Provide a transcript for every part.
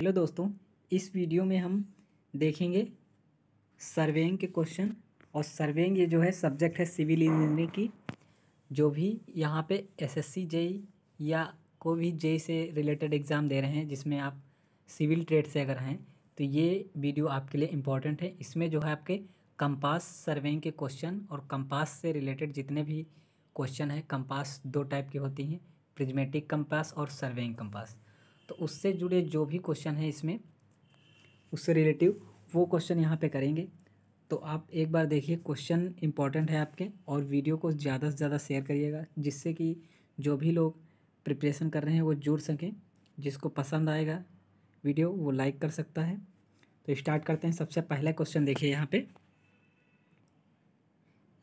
hello दोस्तों इस video में हम देखेंगे सर्वेइंग के क्वेश्चन और सर्वेइंग ये जो है सब्जेक्ट है सिविल इंजीनियरिंग की जो भी यहाँ पे एसएससी एस या को भी जे से रिलेटेड एग्ज़ाम दे रहे हैं जिसमें आप सिविल ट्रेड से अगर हैं तो ये वीडियो आपके लिए इम्पॉर्टेंट है इसमें जो है आपके कंपास सर्वेइंग के क्वेश्चन और कंपास से रिलेटेड जितने भी क्वेश्चन हैं कंपास दो टाइप की होती हैं प्रिजमेटिक कंपास और सर्वेइंग कंपास तो उससे जुड़े जो भी क्वेश्चन है इसमें उससे रिलेटिव वो क्वेश्चन यहाँ पे करेंगे तो आप एक बार देखिए क्वेश्चन इंपॉर्टेंट है आपके और वीडियो को ज़्यादा से ज़्यादा शेयर करिएगा जिससे कि जो भी लोग प्रिपरेशन कर रहे हैं वो जुड़ सकें जिसको पसंद आएगा वीडियो वो लाइक कर सकता है तो स्टार्ट करते हैं सबसे पहला क्वेश्चन देखिए यहाँ पे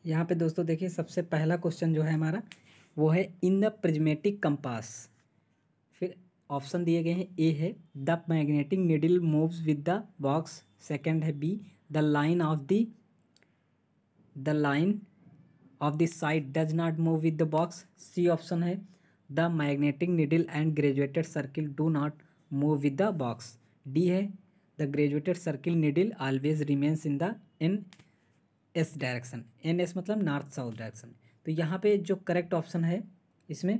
यहाँ पे दोस्तों देखिए सबसे पहला क्वेश्चन जो है हमारा वो है in the prismatic compass option दिए गए हैं ए है the magnetic needle moves with the box second है B the line of the the line of the sight does not move with the box C option है the magnetic needle and graduated circle do not move with the box D है the graduated circle needle always remains in the in S direction N S मतलब north south direction तो यहाँ पे जो correct option है इसमें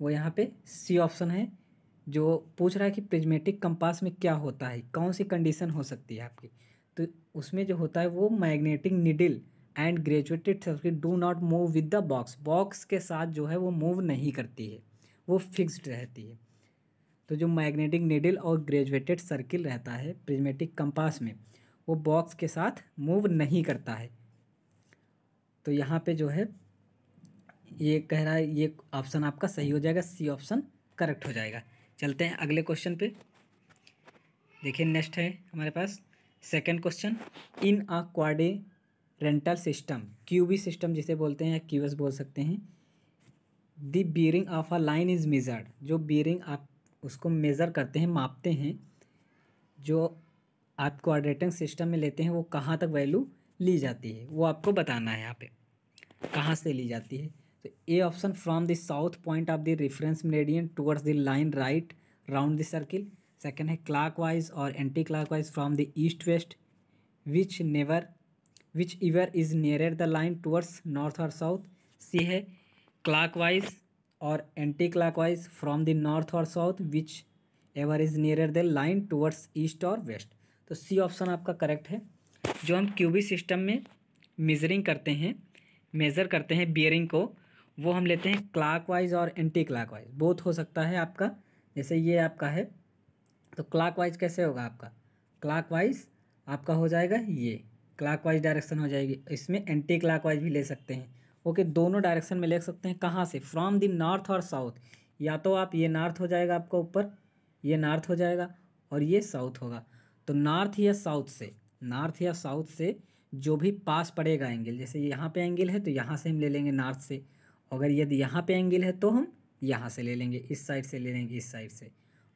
वो यहाँ पे सी ऑप्शन है जो पूछ रहा है कि प्रिज्मेटिक कंपास में क्या होता है कौन सी कंडीशन हो सकती है आपकी तो उसमें जो होता है वो magnetic needle and graduated circuit do not move with the box box के साथ जो है वो मूव नहीं करती है वो फिक्स्ड रहती है तो जो मैग्नेटिक निडिल और ग्रेजुएटेड सर्किल रहता है प्रिज्मेटिक कंपास में वो बॉक्स के साथ मूव नहीं करता है तो यहाँ पे जो है ये कह रहा है ये ऑप्शन आपका सही हो जाएगा सी ऑप्शन करेक्ट हो जाएगा चलते हैं अगले क्वेश्चन पे देखिए नेक्स्ट है हमारे पास second question in a quadrantal system QB system जिसे बोलते हैं या क्यूएस बोल सकते हैं the bearing of a line is measured जो बियरिंग आप उसको मेज़र करते हैं मापते हैं जो आप क्वाड्रेटिंग सिस्टम में लेते हैं वो कहाँ तक वैल्यू ली जाती है वो आपको बताना है यहाँ पे कहाँ से ली जाती है तो A option from the south point of the reference meridian towards the line right round the circle second है क्लाक वाइज और anti clockwise from the east west which never whichever is near the line towards north और south C है clockwise और anti clockwise from the north और south whichever is near the line towards east और west तो C option आपका correct है जो हम क्यूबी सिस्टम में मेजरिंग करते हैं मेज़र करते हैं बियरिंग को वो हम लेते हैं क्लाक वाइज और एंटी क्लाक वाइज बोथ हो सकता है आपका जैसे ये आपका है तो क्लाक वाइज कैसे होगा आपका क्लाक वाइज आपका हो जाएगा ये क्लाक वाइज डायरेक्शन हो जाएगी इसमें एंटी क्लाक वाइज भी ले सकते हैं ओके दोनों डायरेक्शन में ले सकते हैं कहाँ से फ्रॉम दी नॉर्थ और साउथ या तो आप ये नॉर्थ हो जाएगा आपका ऊपर ये नॉर्थ हो जाएगा और ये साउथ होगा तो नॉर्थ या साउथ से नॉर्थ या साउथ से जो भी पास पड़ेगा एंगल जैसे यहाँ पे एंगल है तो यहाँ से हम ले लेंगे नॉर्थ से तो अगर यदि यहाँ पे एंगल है तो हम यहाँ से ले लेंगे इस साइड से ले लेंगे इस साइड से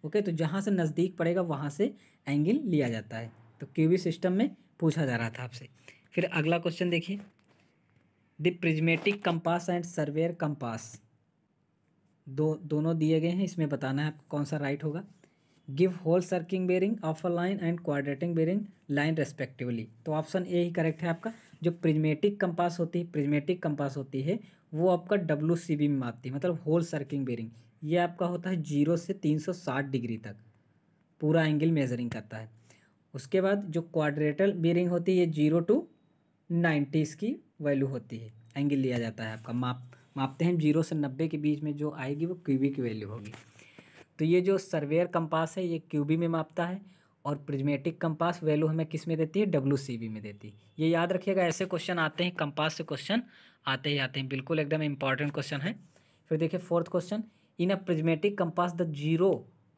ओके तो जहाँ से नज़दीक पड़ेगा वहाँ से एंगल लिया जाता है तो क्यूबी सिस्टम में पूछा जा रहा था आपसे फिर अगला क्वेश्चन देखिए the prismatic compass and surveyor compass दो दोनों दिए गए हैं इसमें बताना है आपको कौन सा राइट होगा give whole circle bearing of a line and quadrantal bearing line respectively तो ऑप्शन ए ही करेक्ट है आपका जो प्रिजमेटिक कंपास होती है प्रिजमेटिक कंपास होती है वो आपका डब्लू में मापती है मतलब होल सर्किंग बेरिंग ये आपका होता है जीरो से तीन सौ साठ डिग्री तक पूरा एंगल मेजरिंग करता है उसके बाद जो क्वाड्रेटल बेरिंग होती है जीरो टू नाइन्टी इसकी वैल्यू होती है एंगल लिया जाता है आपका माप मापते हैं जीरो से नब्बे के बीच में जो आएगी वो क्यूबी की वैल्यू होगी तो ये जो सर्वेयर कंपास है ये क्यूबी में मापता है और प्रिजमेटिक कंपास वैल्यू हमें किस में देती है डब्ल्यू सी बी में देती है ये याद रखिएगा ऐसे क्वेश्चन आते हैं कंपास से क्वेश्चन आते ही आते हैं बिल्कुल एकदम इंपॉर्टेंट क्वेश्चन है फिर देखिए fourth question in a prismatic compass the zero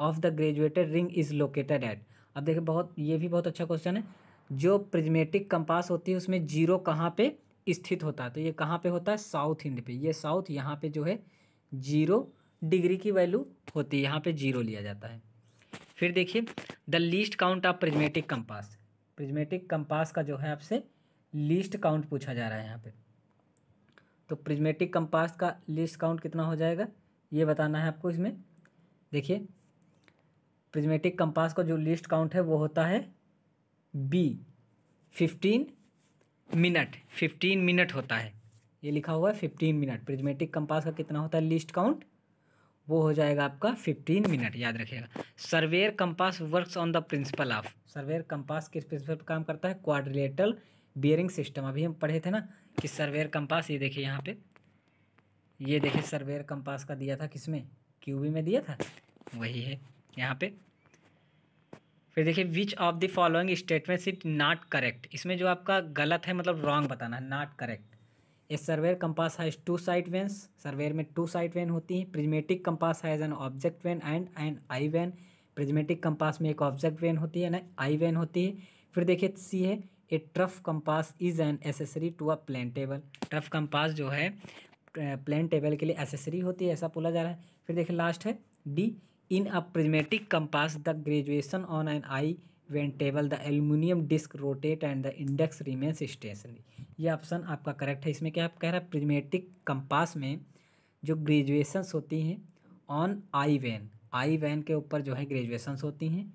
of the graduated ring is located at अब देखिए बहुत ये भी बहुत अच्छा क्वेश्चन है जो प्रिजमेटिक कंपास होती है उसमें जीरो कहाँ पर स्थित होता है तो ये कहाँ पर होता है साउथ इंड पे ये साउथ यहाँ पर जो है जीरो डिग्री की वैल्यू होती है यहाँ पर जीरो लिया जाता है फिर देखिए the least count of prismatic compass prismatic compass का जो है आपसे लीस्ट काउंट पूछा जा रहा है यहाँ पे तो प्रिजमेटिक कंपास का लीस्ट काउंट कितना हो जाएगा ये बताना है आपको इसमें देखिए प्रिजमेटिक कंपास का जो लीस्ट काउंट है वो होता है B fifteen minute fifteen minute होता है ये लिखा हुआ है फिफ्टीन मिनट प्रिजमेटिक कंपास का कितना होता है लीस्ट काउंट वो हो जाएगा आपका फिफ्टीन मिनट याद रखिएगा surveyor compass works on the principle of surveyor compass किस प्रिंसिपल पर काम करता है क्वाड्रिलेटरल बियरिंग सिस्टम अभी हम पढ़े थे ना कि सर्वेयर कंपास ये देखिए यहाँ पे ये देखिए सर्वेयर कंपास का दिया था किसमें क्यूबी में दिया था वही है यहाँ पे फिर देखिए which of the following statements it not correct इसमें जो आपका गलत है मतलब रॉन्ग बताना है not correct A surveyor compass has two side vanes surveyor में टू साइड वेन होती हैं prismatic compass has an object vane and and eye vane prismatic compass में एक ऑब्जेक्ट वेन होती है ना आई वेन होती है फिर देखिए सी है A trough compass is an accessory to a plane table trough compass जो है प्लेन टेबल के लिए एसेसरी होती है ऐसा बोला जा रहा है फिर देखिए लास्ट है D in a prismatic compass the graduation on an eye vane table the aluminium disc rotate and the index remains stationary ये ऑप्शन आपका करेक्ट है इसमें क्या आप कह रहा है प्रिमेटिक कंपास में जो ग्रेजुएशंस होती हैं on eye vane eye vane के ऊपर जो है ग्रेजुएशंस होती हैं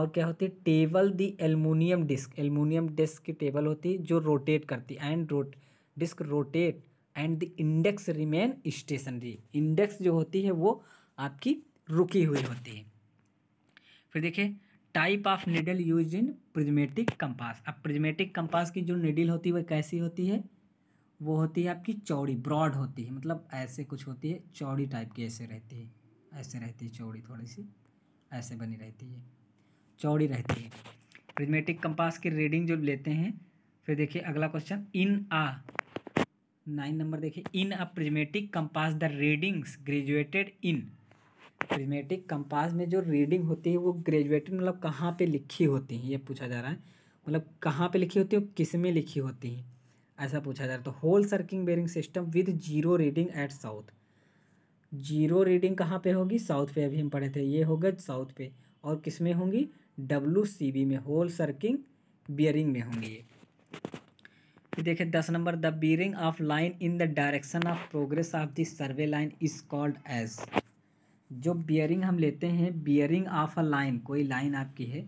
और क्या होती है table the aluminium disc aluminium disc की टेबल होती है जो रोटेट करती है एंड रोट disc rotate and the index remain stationary index जो होती है वो आपकी रुकी हुई होती है फिर देखिए type of needle use in prismatic compass अब प्रिजमेटिक कंपास की जो निडल होती है वह कैसी होती है वो होती है आपकी चौड़ी ब्रॉड होती है मतलब ऐसे कुछ होती है चौड़ी टाइप की ऐसे रहती है ऐसे रहती है चौड़ी थोड़ी सी ऐसे बनी रहती है चौड़ी रहती है प्रिजमेटिक कंपास की रीडिंग जो लेते हैं फिर देखिए अगला question in ah nine number देखिए in a prismatic compass the readings graduated in prismatic compass में जो रीडिंग होती है वो ग्रेजुएटेड मतलब कहाँ पे लिखी होती है ये पूछा जा रहा है मतलब कहाँ पे लिखी होती है और किस में लिखी होती है ऐसा पूछा जा रहा है तो whole circle bearing system with zero reading at south zero reading कहाँ पे होगी साउथ पे अभी हम पढ़े थे ये होगा साउथ पे और किस में होंगी डब्लू सी बी में होल सर्किंग बियरिंग में होंगी ये देखिए दस नंबर the bearing of line in the direction of progress of the survey line is called as जो बियरिंग हम लेते हैं बियरिंग ऑफ अ लाइन कोई लाइन आपकी है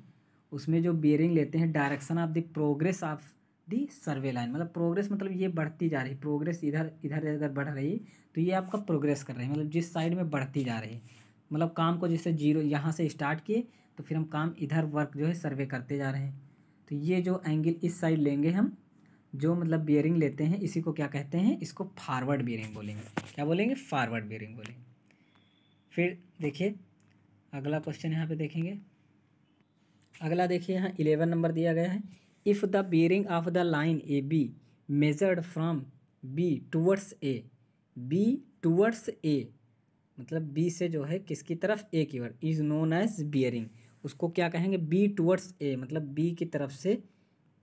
उसमें जो बियरिंग लेते हैं direction of the progress of the survey line मतलब प्रोग्रेस मतलब ये बढ़ती जा रही प्रोग्रेस इधर इधर इधर बढ़ रही तो ये आपका प्रोग्रेस कर रही है मतलब जिस साइड में बढ़ती जा रही है मतलब काम को जैसे जीरो यहाँ से स्टार्ट किए तो फिर हम काम इधर वर्क जो है सर्वे करते जा रहे हैं तो ये जो एंगल इस साइड लेंगे हम जो मतलब बियरिंग लेते हैं इसी को क्या कहते हैं इसको फारवर्ड बियरिंग बोलेंगे क्या बोलेंगे फारवर्ड बियरिंग बोलेंगे फिर देखिए अगला क्वेश्चन यहाँ पे देखेंगे अगला देखिए यहाँ इलेवन नंबर दिया गया है if the bearing of the line A B measured from B towards A B towards A मतलब बी से जो है किसकी तरफ ए की ओर इज नोन एज बियरिंग उसको क्या कहेंगे बी टूवर्ड्स ए मतलब बी की तरफ से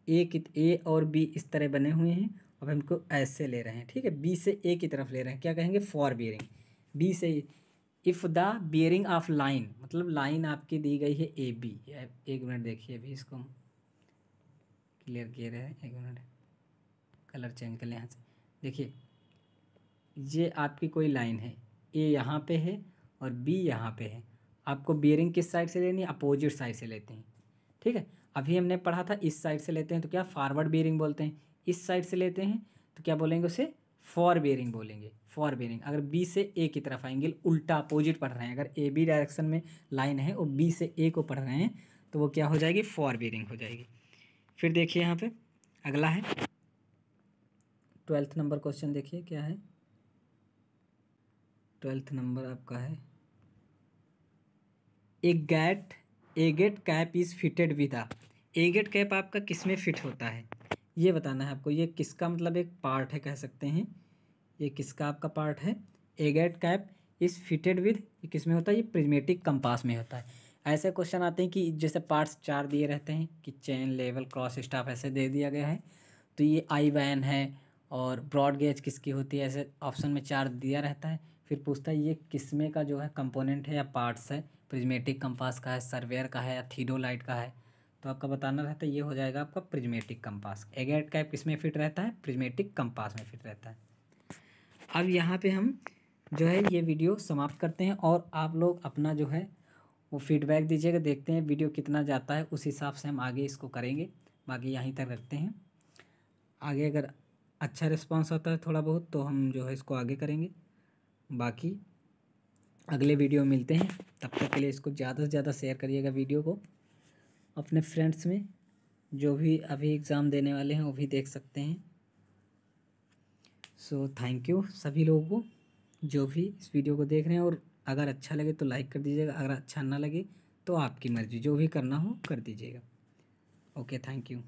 ए की ए और बी इस तरह बने हुए हैं अब हमको ऐसे ले रहे हैं ठीक है बी से ए की तरफ ले रहे हैं क्या कहेंगे फॉर बियरिंग बी से if the bearing of line मतलब लाइन आपकी दी गई है ए बी एक मिनट देखिए अभी इसको हम क्लियर किए रहे हैं एक मिनट कलर चेंज कर लें यहाँ से देखिए ये आपकी कोई लाइन है ए यहाँ पे है और बी यहाँ पे है आपको बियरिंग किस साइड से लेनी है अपोजिट साइड से लेते हैं ठीक है अभी हमने पढ़ा था इस साइड से लेते हैं तो क्या फॉरवर्ड बियरिंग बोलते हैं इस साइड से लेते हैं तो क्या बोलेंगे उसे फॉर बेयरिंग बोलेंगे फॉर बेयरिंग अगर बी से ए की तरफ एंगल उल्टा अपोजिट पढ़ रहे हैं अगर ए बी डायरेक्शन में लाइन है और बी से ए को पढ़ रहे हैं तो वो क्या हो जाएगी फॉर बेयरिंग हो जाएगी फिर देखिए यहाँ पे अगला है ट्वेल्थ नंबर क्वेश्चन देखिए क्या है ट्वेल्थ नंबर आपका है agate agate cap is fitted with ah agate cap आपका किस में फिट होता है ये बताना है आपको ये किसका मतलब एक पार्ट है कह सकते हैं ये किसका आपका पार्ट है agate cap is fitted with किस में होता है ये प्रिमेटिक कंपास में होता है ऐसे क्वेश्चन आते हैं कि जैसे पार्ट्स चार दिए रहते हैं कि चेन लेवल क्रॉस स्टाफ ऐसे दे दिया गया है तो ये आई वैन है और ब्रॉड गेज किसकी होती है ऐसे ऑप्शन में चार दिया रहता है फिर पूछता है ये किसमें का जो है कंपोनेंट है या पार्ट्स है प्रिजमेटिक कंपास का है सर्वेयर का है या थीडोलाइट का है तो आपका बताना रहता है ये हो जाएगा आपका प्रिजमेटिक कंपास एगेट कैप किस में फिट रहता है प्रिजमेटिक कंपास में फिट रहता है अब यहाँ पे हम जो है ये वीडियो समाप्त करते हैं और आप लोग अपना जो है वो फीडबैक दीजिएगा देखते हैं वीडियो कितना जाता है उस हिसाब से हम आगे इसको करेंगे बाकी यहीं तक रखते हैं आगे अगर अच्छा रिस्पॉन्स होता है थोड़ा बहुत तो हम जो है इसको आगे करेंगे बाकी अगले वीडियो मिलते हैं तब तक के लिए इसको ज़्यादा से ज़्यादा शेयर करिएगा वीडियो को अपने फ्रेंड्स में जो भी अभी एग्ज़ाम देने वाले हैं वो भी देख सकते हैं सो थैंक यू सभी लोगों को जो भी इस वीडियो को देख रहे हैं और अगर अच्छा लगे तो लाइक कर दीजिएगा अगर अच्छा ना लगे तो आपकी मर्ज़ी जो भी करना हो कर दीजिएगा ओके थैंक यू